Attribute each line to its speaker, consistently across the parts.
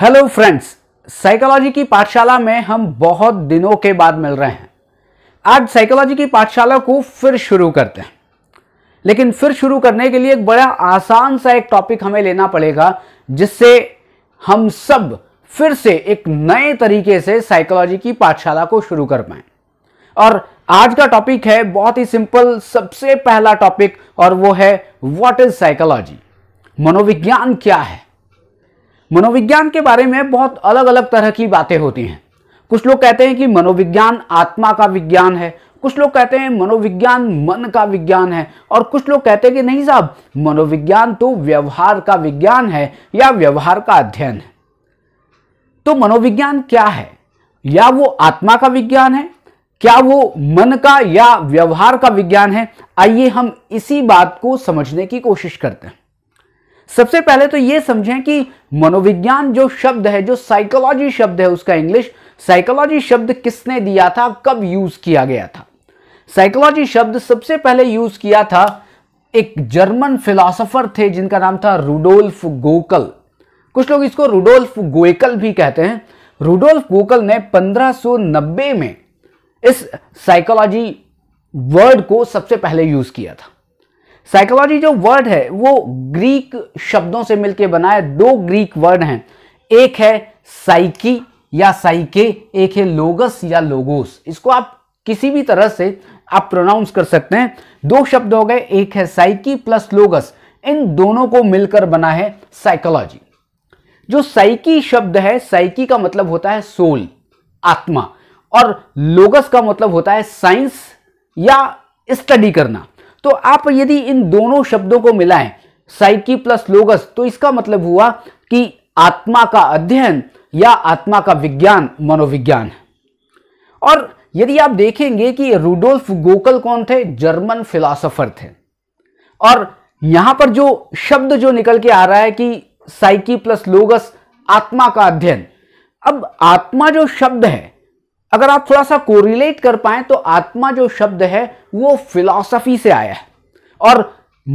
Speaker 1: hello friends psychology की पाठशाला में हम बहुत दिनों के बाद मिल रहे हैं आज साइकोलॉजी की पाठशाला को फिर शुरू करते हैं लेकिन फिर शुरू करने के लिए एक बड़ा आसान सा एक टॉपिक हमें लेना पड़ेगा जिससे हम सब फिर से एक नए तरीके से साइकोलॉजी की पाठशाला को शुरू कर पाए और आज का टॉपिक है बहुत ही सिंपल सबसे पहला टॉपिक और वो है व्हाट इज साइकोलॉजी मनोविज्ञान क्या है मनोविज्ञान के बारे में बहुत अलग अलग तरह की बातें होती हैं कुछ लोग कहते हैं कि मनोविज्ञान आत्मा का विज्ञान है कुछ लोग कहते हैं मनोविज्ञान मन का विज्ञान है और कुछ लोग कहते हैं कि नहीं साहब मनोविज्ञान तो व्यवहार का विज्ञान है या व्यवहार का अध्ययन है तो मनोविज्ञान क्या है या वो आत्मा का विज्ञान है क्या वो मन का या व्यवहार का विज्ञान है आइए हम इसी बात को समझने की कोशिश करते हैं सबसे पहले तो ये समझें कि मनोविज्ञान जो शब्द है जो साइकोलॉजी शब्द है उसका इंग्लिश साइकोलॉजी शब्द किसने दिया था कब यूज किया गया था साइकोलॉजी शब्द सबसे पहले यूज किया था एक जर्मन फिलोसोफर थे जिनका नाम था रूडोल्फ गोकल कुछ लोग इसको रूडोल्फ गोयकल भी कहते हैं रूडोल्फ गोकल ने 1590 में इस साइकोलॉजी वर्ड को सबसे पहले यूज किया था साइकोलॉजी जो वर्ड है वो ग्रीक शब्दों से मिलकर बना है दो ग्रीक वर्ड हैं एक है साइकी या साइके एक है लोगस या लोगोस इसको आप किसी भी तरह से आप प्रोनाउंस कर सकते हैं दो शब्द हो गए एक है साइकी प्लस लोगस इन दोनों को मिलकर बना है साइकोलॉजी जो साइकी शब्द है साइकी का मतलब होता है सोल आत्मा और लोगस का मतलब होता है साइंस या स्टडी करना तो आप यदि इन दोनों शब्दों को मिलाएं साइकी प्लस लोगस तो इसका मतलब हुआ कि आत्मा का अध्ययन या आत्मा का विज्ञान मनोविज्ञान और यदि आप देखेंगे कि रूडोल्फ गोकल कौन थे जर्मन फिलोसोफर थे और यहां पर जो शब्द जो निकल के आ रहा है कि साइकी प्लस लोगस आत्मा का अध्ययन अब आत्मा जो शब्द है अगर आप थोड़ा सा कोरिलेट कर पाए तो आत्मा जो शब्द है वो फिलॉसफी से आया है और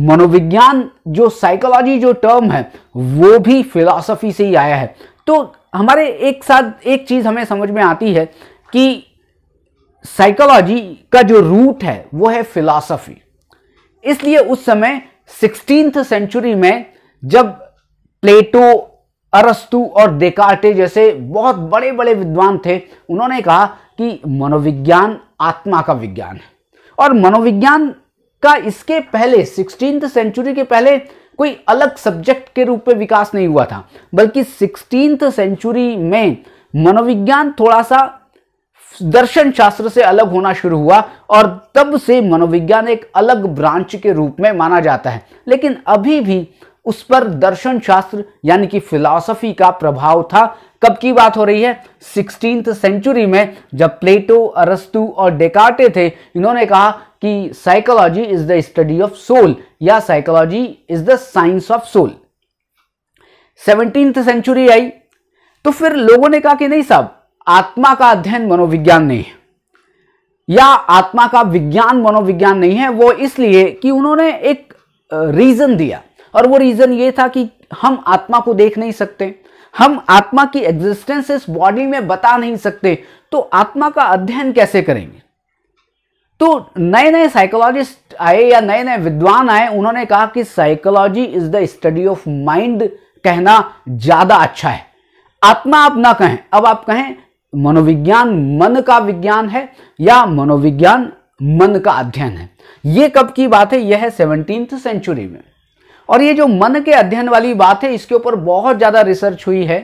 Speaker 1: मनोविज्ञान जो साइकोलॉजी जो टर्म है वो भी फिलॉसफी से ही आया है तो हमारे एक साथ एक चीज़ हमें समझ में आती है कि साइकोलॉजी का जो रूट है वो है फिलॉसफी इसलिए उस समय सिक्सटीन सेंचुरी में जब प्लेटो अरस्तु और देकार्टे जैसे बहुत बड़े बड़े विद्वान थे उन्होंने कहा कि मनोविज्ञान आत्मा का विज्ञान है और मनोविज्ञान का इसके पहले सिक्सटीन सेंचुरी के पहले कोई अलग सब्जेक्ट के रूप में विकास नहीं हुआ था बल्कि सिक्सटीन सेंचुरी में मनोविज्ञान थोड़ा सा दर्शन शास्त्र से अलग होना शुरू हुआ और तब से मनोविज्ञान एक अलग ब्रांच के रूप में माना जाता है लेकिन अभी भी उस पर दर्शन शास्त्र यानी कि फिलॉसफी का प्रभाव था कब की बात हो रही है सिक्सटीन सेंचुरी में जब प्लेटो अरस्तु और डेकार्टे थे इन्होंने कहा कि psychology is the study of soul या psychology is the science of soul seventeen century आई तो फिर लोगों ने कहा कि नहीं साहब आत्मा का अध्ययन मनोविज्ञान नहीं है या आत्मा का विज्ञान मनोविज्ञान नहीं है वो इसलिए कि उन्होंने एक रीजन दिया और वो रीज़न ये था कि हम आत्मा को देख नहीं सकते हम आत्मा की एग्जिस्टेंस इस बॉडी में बता नहीं सकते तो आत्मा का अध्ययन कैसे करेंगे तो नए नए साइकोलॉजिस्ट आए या नए नए विद्वान आए उन्होंने कहा कि psychology is the study of mind कहना ज्यादा अच्छा है आत्मा आप ना कहें अब आप कहें मनोविज्ञान मन का विज्ञान है या मनोविज्ञान मन का अध्ययन है यह कब की बात है यह है सेवनटीन्थ सेंचुरी में और ये जो मन के अध्ययन वाली बात है इसके ऊपर बहुत ज़्यादा रिसर्च हुई है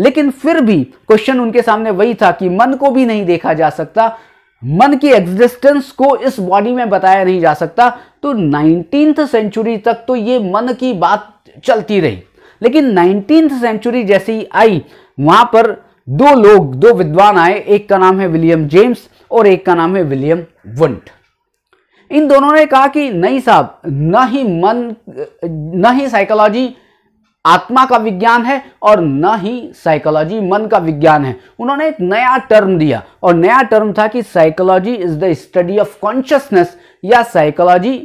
Speaker 1: लेकिन फिर भी क्वेश्चन उनके सामने वही था कि मन को भी नहीं देखा जा सकता मन की एग्जिस्टेंस को इस बॉडी में बताया नहीं जा सकता तो नाइनटीन सेंचुरी तक तो ये मन की बात चलती रही लेकिन नाइनटीन सेंचुरी जैसी आई वहां पर दो लोग दो विद्वान आए एक का नाम है विलियम जेम्स और एक का नाम है विलियम वंट इन दोनों ने कहा कि नहीं साहब न ही मन न ही साइकोलॉजी आत्मा का विज्ञान है और न ही साइकोलॉजी मन का विज्ञान है उन्होंने एक नया टर्म दिया और नया टर्म था कि psychology is the study of consciousness या साइकोलॉजी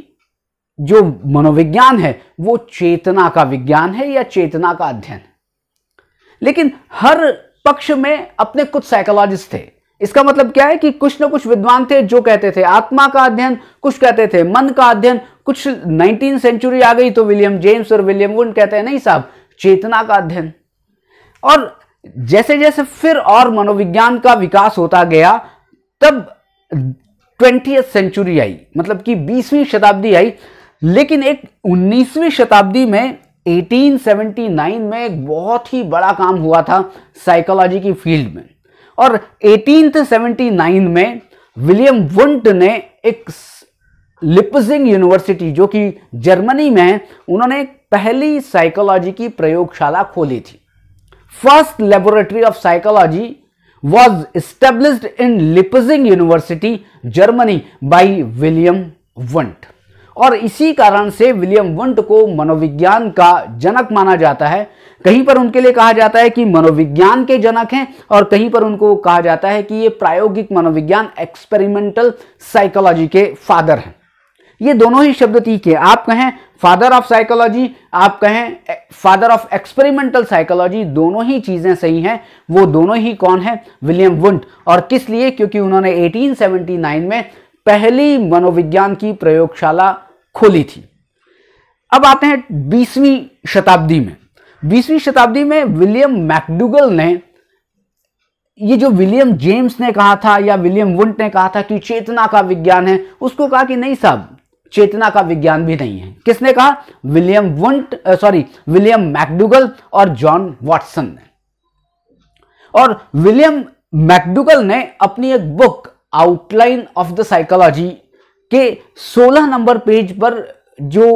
Speaker 1: जो मनोविज्ञान है वो चेतना का विज्ञान है या चेतना का अध्ययन लेकिन हर पक्ष में अपने कुछ साइकोलॉजिस्ट थे इसका मतलब क्या है कि कुछ ना कुछ विद्वान थे जो कहते थे आत्मा का अध्ययन कुछ कहते थे मन का अध्ययन कुछ नाइनटीन सेंचुरी आ गई तो विलियम जेम्स और विलियम वुड कहते हैं नहीं साहब चेतना का अध्ययन और जैसे जैसे फिर और मनोविज्ञान का विकास होता गया तब ट्वेंटी सेंचुरी आई मतलब कि बीसवीं शताब्दी आई लेकिन एक उन्नीसवीं शताब्दी में 1879 में एक बहुत ही बड़ा काम हुआ था साइकोलॉजी की फील्ड में और एटीन सेवेंटी नाइन में विलियम वुंट ने एक लिपजिंग यूनिवर्सिटी जो कि जर्मनी में है उन्होंने पहली साइकोलॉजी की प्रयोगशाला खोली थी first laboratory of psychology was established in Leipzig university Germany by William Wundt और इसी कारण से विलियम वंट को मनोविज्ञान का जनक माना जाता है कहीं पर उनके लिए कहा जाता है कि मनोविज्ञान के जनक हैं और कहीं पर उनको कहा जाता है कि ये प्रायोगिक मनोविज्ञान एक्सपेरिमेंटल साइकोलॉजी के फादर हैं ये दोनों ही शब्द ठीक है आप कहें फादर ऑफ साइकोलॉजी आप कहें फादर ऑफ एक्सपेरिमेंटल साइकोलॉजी दोनों ही चीज़ें सही हैं वो दोनों ही कौन है विलियम वुंट और किस लिए क्योंकि उन्होंने 1879 में पहली मनोविज्ञान की प्रयोगशाला खोली थी अब आते हैं बीसवीं शताब्दी में बीसवीं शताब्दी में विलियम मैकडूगल ने ये जो विलियम जेम्स ने कहा था या विलियम वुंट ने कहा था कि चेतना का विज्ञान है उसको कहा कि नहीं साहब चेतना का विज्ञान भी नहीं है किसने कहा William Wundt sorry William McDougall और जॉन वॉटसन ने और विलियम मैकडूगल ने अपनी एक book outline of the psychology के 16 नंबर पेज पर जो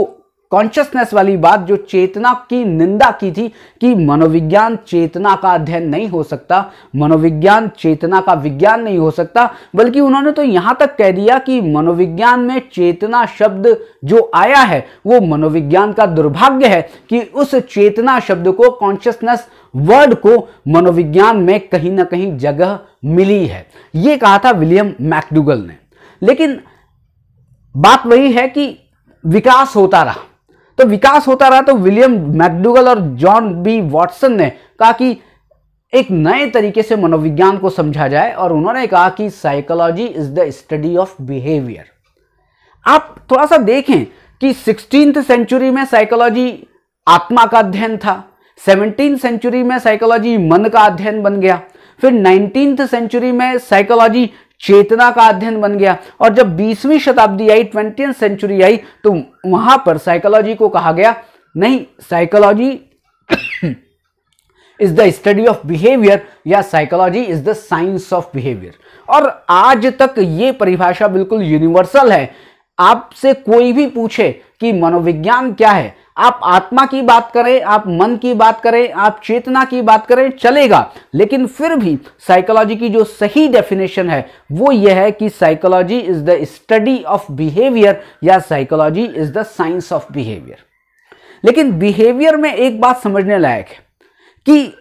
Speaker 1: कॉन्शियसनेस वाली बात जो चेतना की निंदा की थी कि मनोविज्ञान चेतना का अध्ययन नहीं हो सकता मनोविज्ञान चेतना का विज्ञान नहीं हो सकता बल्कि उन्होंने तो यहां तक कह दिया कि मनोविज्ञान में चेतना शब्द जो आया है वो मनोविज्ञान का दुर्भाग्य है कि उस चेतना शब्द को कॉन्शियसनेस वर्ड को मनोविज्ञान में कहीं ना कहीं जगह मिली है ये कहा था विलियम मैकडूगल ने लेकिन बात वही है कि विकास होता रहा तो विकास होता रहा तो विलियम मैकडूगल और जॉन बी वॉटसन ने कहा कि एक नए तरीके से मनोविज्ञान को समझा जाए और उन्होंने कहा कि psychology is the study of behaviour आप थोड़ा सा देखें कि सिक्सटीन सेंचुरी में साइकोलॉजी आत्मा का अध्ययन था सेवनटीन सेंचुरी में साइकोलॉजी मन का अध्ययन बन गया फिर नाइनटीन सेंचुरी में साइकोलॉजी चेतना का अध्ययन बन गया और जब बीसवीं शताब्दी आई ट्वेंटी सेंचुरी आई तो वहां पर साइकोलॉजी को कहा गया नहीं psychology is the study of behaviour या psychology is the science of behaviour और आज तक ये परिभाषा बिल्कुल यूनिवर्सल है आपसे कोई भी पूछे कि मनोविज्ञान क्या है आप आत्मा की बात करें आप मन की बात करें आप चेतना की बात करें चलेगा लेकिन फिर भी साइकोलॉजी की जो सही डेफिनेशन है वो यह है कि psychology is the study of behaviour या psychology is the science of behaviour लेकिन बिहेवियर में एक बात समझने लायक है कि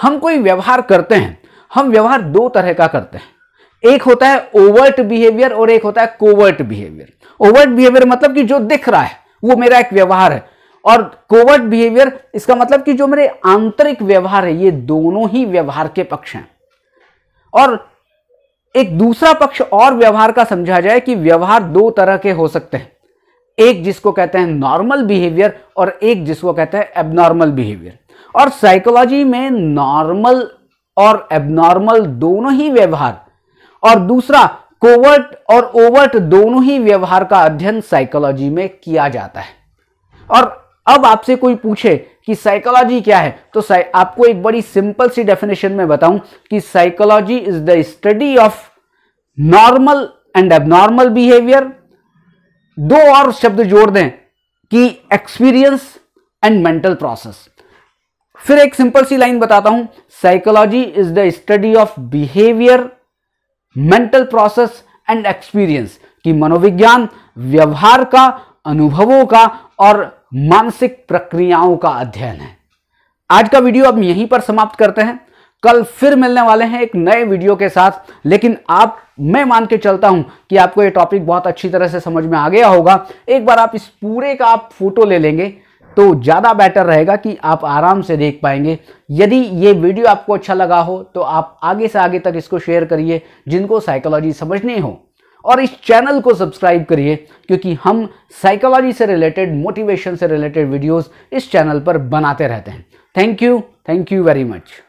Speaker 1: हम कोई व्यवहार करते हैं हम व्यवहार दो तरह का करते हैं एक होता है ओवर्ट बिहेवियर और एक होता है कोवर्ट बिहेवियर ओवर्ट बिहेवियर मतलब कि जो दिख रहा है वो मेरा एक व्यवहार है और कोवर्ट बिहेवियर इसका मतलब कि जो मेरे आंतरिक व्यवहार है ये दोनों ही व्यवहार के पक्ष हैं और एक दूसरा पक्ष और व्यवहार का समझा जाए कि व्यवहार दो तरह के हो सकते हैं एक जिसको कहते हैं नॉर्मल बिहेवियर और एक जिसको कहते हैं एबनॉर्मल बिहेवियर और साइकोलॉजी में नॉर्मल और एबनॉर्मल दोनों ही व्यवहार और दूसरा कोवर्ट और ओवर्ट दोनों ही व्यवहार का अध्ययन साइकोलॉजी में किया जाता है और अब आपसे कोई पूछे कि साइकोलॉजी क्या है तो आपको एक बड़ी सिंपल सी डेफिनेशन में बताऊं कि psychology is the study of normal and abnormal behaviour दो और शब्द जोड़ दें कि एक्सपीरियंस एंड मेंटल प्रोसेस फिर एक सिंपल सी लाइन बताता हूं psychology is the study of behaviour mental process and experience कि मनोविज्ञान व्यवहार का अनुभवों का और मानसिक प्रक्रियाओं का अध्ययन है आज का वीडियो अब यहीं पर समाप्त करते हैं कल फिर मिलने वाले हैं एक नए वीडियो के साथ लेकिन आप मैं मान के चलता हूं कि आपको ये टॉपिक बहुत अच्छी तरह से समझ में आ गया होगा एक बार आप इस पूरे का आप फोटो ले लेंगे तो ज़्यादा बेटर रहेगा कि आप आराम से देख पाएंगे यदि ये वीडियो आपको अच्छा लगा हो तो आप आगे से आगे तक इसको शेयर करिए जिनको साइकोलॉजी समझनी हो और इस चैनल को सब्सक्राइब करिए क्योंकि हम साइकोलॉजी से रिलेटेड मोटिवेशन से रिलेटेड वीडियोस इस चैनल पर बनाते रहते हैं thank you thank you very much